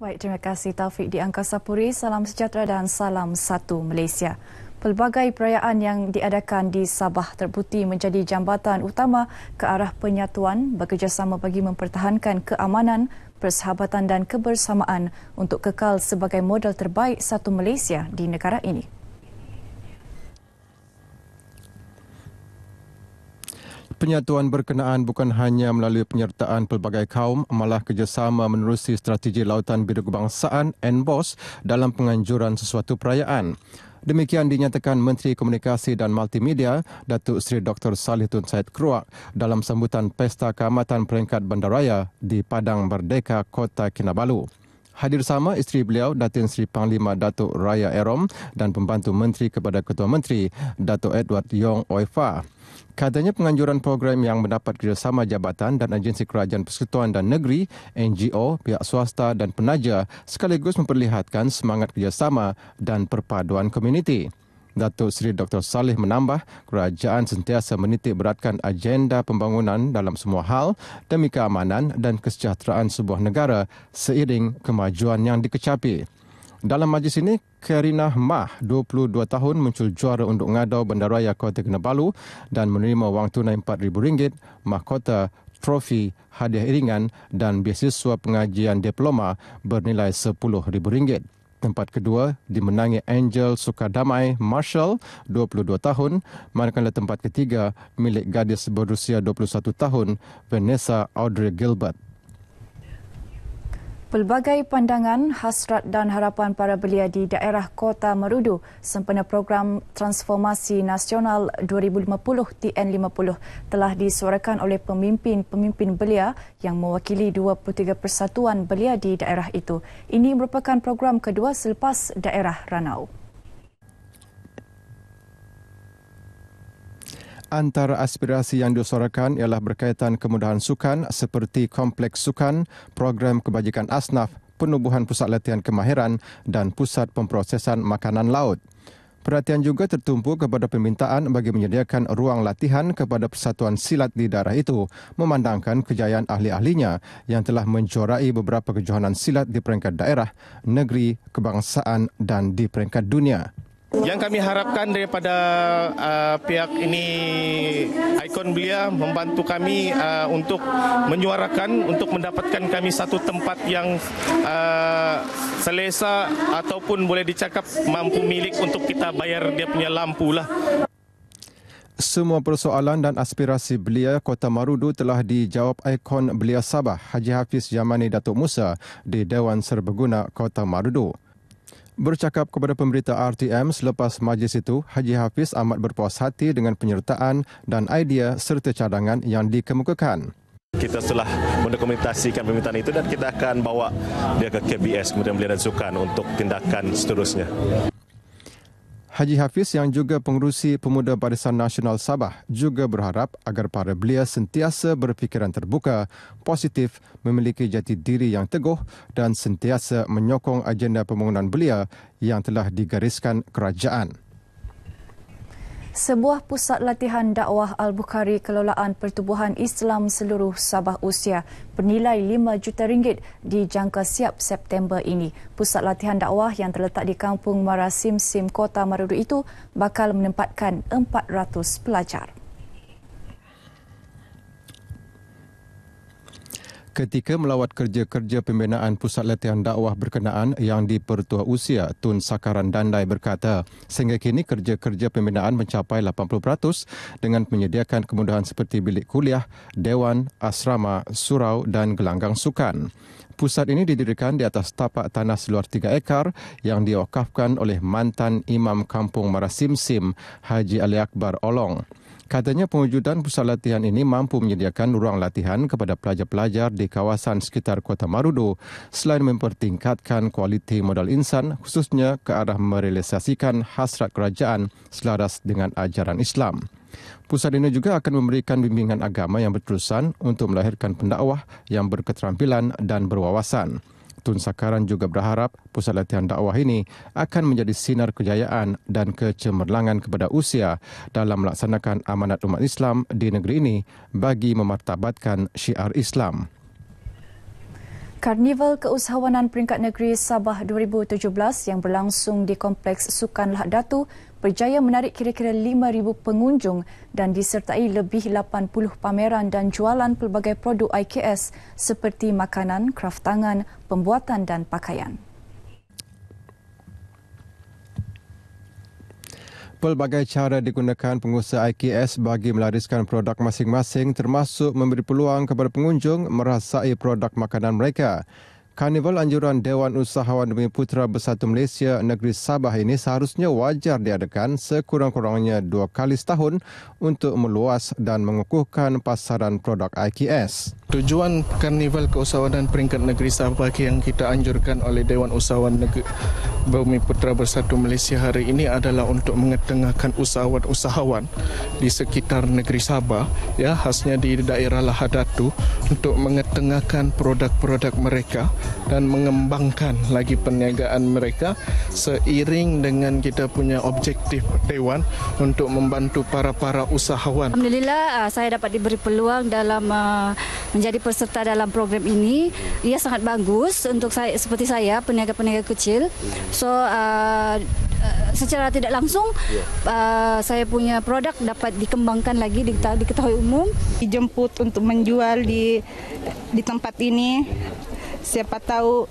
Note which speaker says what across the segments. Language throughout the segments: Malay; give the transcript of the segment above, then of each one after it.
Speaker 1: Baik, terima kasih Taufik di Angkasa Puri. Salam sejahtera dan salam satu Malaysia. Pelbagai perayaan yang diadakan di Sabah terbukti menjadi jambatan utama ke arah penyatuan bekerjasama bagi mempertahankan keamanan, persahabatan dan kebersamaan untuk kekal sebagai modal terbaik satu Malaysia di negara ini.
Speaker 2: penyatuan berkenaan bukan hanya melalui penyertaan pelbagai kaum, malah kerjasama menerusi strategi Lautan Biru Kebangsaan NBOS dalam penganjuran sesuatu perayaan. Demikian dinyatakan Menteri Komunikasi dan Multimedia Datuk Seri Dr. Salih Tun Said Kruak dalam sambutan Pesta Keamatan Peringkat Bandaraya di Padang Merdeka, Kota Kinabalu. Hadir sama isteri beliau Datin Sri Panglima Datuk Raya Erom dan pembantu menteri kepada Ketua Menteri Datuk Edward Yong Oifa. Katanya penganjuran program yang mendapat kerjasama jabatan dan agensi kerajaan persekutuan dan negeri, NGO, pihak swasta dan penaja sekaligus memperlihatkan semangat kerjasama dan perpaduan komuniti. Datuk Seri Dr. Saleh menambah, kerajaan sentiasa menitik beratkan agenda pembangunan dalam semua hal demi keamanan dan kesejahteraan sebuah negara seiring kemajuan yang dikecapi. Dalam majlis ini, Kerina Mah, 22 tahun, muncul juara untuk ngadau bandaraya Kota Kinabalu dan menerima wang tunai RM4,000, mahkota, trofi, hadiah iringan dan beasiswa pengajian diploma bernilai RM10,000. Tempat kedua dimenangi Angel Sukadamai Marshall, 22 tahun, manakala tempat ketiga milik gadis berusia 21 tahun, Vanessa Audrey Gilbert.
Speaker 1: Pelbagai pandangan, hasrat dan harapan para belia di daerah Kota Merudu sempena program Transformasi Nasional 2050 TN50 telah disuarakan oleh pemimpin-pemimpin belia yang mewakili 23 persatuan belia di daerah itu. Ini merupakan program kedua selepas daerah Ranau.
Speaker 2: antara aspirasi yang disorakan ialah berkaitan kemudahan sukan seperti kompleks sukan, program kebajikan asnaf, penubuhan pusat latihan kemahiran dan pusat pemprosesan makanan laut. Perhatian juga tertumpu kepada permintaan bagi menyediakan ruang latihan kepada persatuan silat di daerah itu, memandangkan kejayaan ahli-ahlinya yang telah menjuarai beberapa kejohanan silat di peringkat daerah, negeri, kebangsaan dan di peringkat dunia. Yang kami harapkan daripada uh, pihak ini ikon belia membantu kami uh, untuk menyuarakan untuk mendapatkan kami satu tempat yang uh, selesa ataupun boleh dicakap mampu milik untuk kita bayar dia punya lampu lah. Semua persoalan dan aspirasi belia Kota Marudu telah dijawab ikon belia Sabah Haji Hafiz Yamani Datuk Musa di Dewan Serbaguna Kota Marudu bercakap kepada pemberita RTM selepas majlis itu, Haji Hafiz amat berpuas hati dengan penyertaan dan idea serta cadangan yang dikemukakan. Kita telah mendokumentasikan permintaan itu dan kita akan bawa dia ke KBS kemudian beliau dan sukan untuk tindakan seterusnya. Haji Hafiz yang juga pengurusi Pemuda Barisan Nasional Sabah juga berharap agar para belia sentiasa berfikiran terbuka, positif, memiliki jati diri yang teguh dan sentiasa menyokong agenda pembangunan belia yang telah digariskan kerajaan
Speaker 1: sebuah pusat latihan dakwah Al-Bukhari Kelolaan Pertubuhan Islam Seluruh Sabah Usia bernilai RM5 juta ringgit dijangka siap September ini. Pusat latihan dakwah yang terletak di Kampung Marasim Sim Kota Marudu itu bakal menempatkan 400 pelajar.
Speaker 2: ketika melawat kerja-kerja pembinaan pusat latihan dakwah berkenaan yang dipertua usia Tun Sakaran Dandai berkata sehingga kini kerja-kerja pembinaan mencapai 80% dengan menyediakan kemudahan seperti bilik kuliah, dewan, asrama, surau dan gelanggang sukan. Pusat ini didirikan di atas tapak tanah seluar 3 ekar yang diwakafkan oleh mantan Imam Kampung Marasim Sim Haji Ali Akbar Olong. Katanya pengujudan pusat latihan ini mampu menyediakan ruang latihan kepada pelajar-pelajar di kawasan sekitar Kota Marudu selain mempertingkatkan kualiti modal insan khususnya ke arah merealisasikan hasrat kerajaan selaras dengan ajaran Islam. Pusat ini juga akan memberikan bimbingan agama yang berterusan untuk melahirkan pendakwah yang berketerampilan dan berwawasan. Tun Sakaran juga berharap pusat latihan dakwah ini akan menjadi sinar kejayaan dan kecemerlangan kepada usia dalam melaksanakan amanat umat Islam di negeri ini bagi memartabatkan syiar Islam.
Speaker 1: Karnival Keusahawanan Peringkat Negeri Sabah 2017 yang berlangsung di Kompleks Sukan Lahad Datu berjaya menarik kira-kira 5,000 pengunjung dan disertai lebih 80 pameran dan jualan pelbagai produk IKS seperti makanan, kraftangan, pembuatan dan pakaian.
Speaker 2: pelbagai cara digunakan pengusaha IKS bagi melariskan produk masing-masing termasuk memberi peluang kepada pengunjung merasai produk makanan mereka. Karnival anjuran Dewan Usahawan Demi Putra Bersatu Malaysia Negeri Sabah ini seharusnya wajar diadakan sekurang-kurangnya dua kali setahun untuk meluas dan mengukuhkan pasaran produk IKS. Tujuan Karnival Keusahawanan Peringkat Negeri Sabah yang kita anjurkan oleh Dewan Usahawan Negeri Bumi Putra Bersatu Malaysia hari ini adalah untuk mengetengahkan usahawan-usahawan di sekitar Negeri Sabah, ya khasnya di daerah Lahadatu, untuk mengetengahkan produk-produk mereka dan mengembangkan lagi perniagaan mereka seiring dengan kita punya objektif Dewan untuk membantu para-para usahawan.
Speaker 1: Alhamdulillah ah, saya dapat diberi peluang dalam ah, menjadi peserta dalam program ini. Ia sangat bagus untuk saya seperti saya peniaga-peniaga kecil. So uh, secara tidak langsung uh, saya punya produk dapat dikembangkan lagi diketahui umum, dijemput untuk menjual di di tempat ini siapa tahu.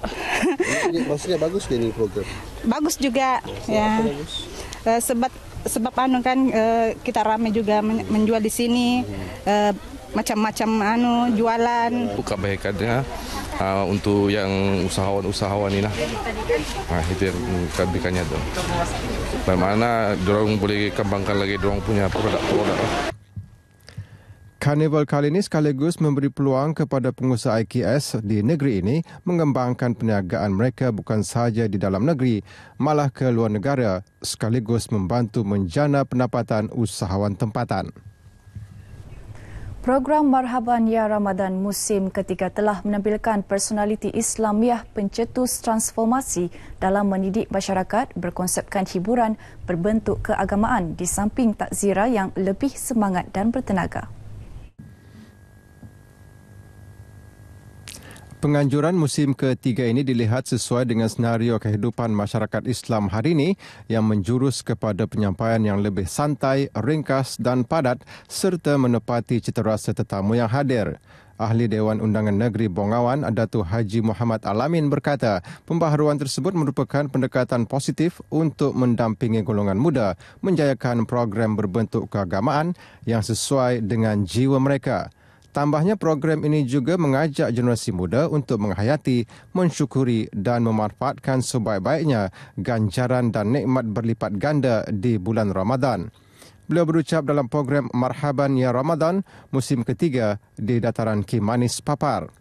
Speaker 2: Ini, maksudnya bagus ni program.
Speaker 1: Bagus juga ya. Eh, sebab sebab anu kan eh, kita ramai juga menjual di sini eh, macam-macam anu jualan.
Speaker 2: Buka bengkelnya uh, ah. ah, untuk yang usahawan-usahawan ini lah. Nah, itu yang kabikannya tuh. Bagaimana dorong boleh kembangkan lagi dorong punya
Speaker 1: produk-produk.
Speaker 2: Karnival kali ini sekaligus memberi peluang kepada pengusaha IKS di negeri ini mengembangkan perniagaan mereka bukan sahaja di dalam negeri, malah ke luar negara sekaligus membantu menjana pendapatan usahawan tempatan.
Speaker 1: Program Marhaban Ya Ramadan musim ketiga telah menampilkan personaliti Islamiah pencetus transformasi dalam mendidik masyarakat berkonsepkan hiburan berbentuk keagamaan di samping takzira yang lebih semangat dan bertenaga.
Speaker 2: Penganjuran musim ketiga ini dilihat sesuai dengan senario kehidupan masyarakat Islam hari ini yang menjurus kepada penyampaian yang lebih santai, ringkas dan padat serta menepati citarasa tetamu yang hadir. Ahli Dewan Undangan Negeri Bongawan, Datu Haji Muhammad Alamin berkata, pembaharuan tersebut merupakan pendekatan positif untuk mendampingi golongan muda menjayakan program berbentuk keagamaan yang sesuai dengan jiwa mereka. Tambahnya program ini juga mengajak generasi muda untuk menghayati, mensyukuri dan memanfaatkan sebaik-baiknya ganjaran dan nikmat berlipat ganda di bulan Ramadan. Beliau berucap dalam program Marhaban Ya Ramadan musim ketiga di dataran Kimanis Papar.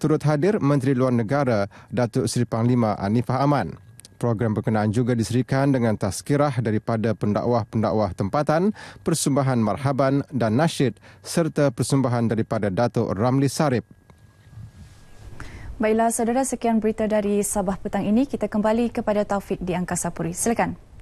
Speaker 2: Turut hadir Menteri Luar Negara Datuk Seri Panglima Anifah Aman program berkenaan juga diserikan dengan tazkirah daripada pendakwah-pendakwah tempatan, persembahan marhaban dan nasyid serta persembahan daripada Datuk Ramli Sarip.
Speaker 1: Baiklah saudara, sekian berita dari Sabah petang ini. Kita kembali kepada Taufik di Angkasa Puri. Silakan.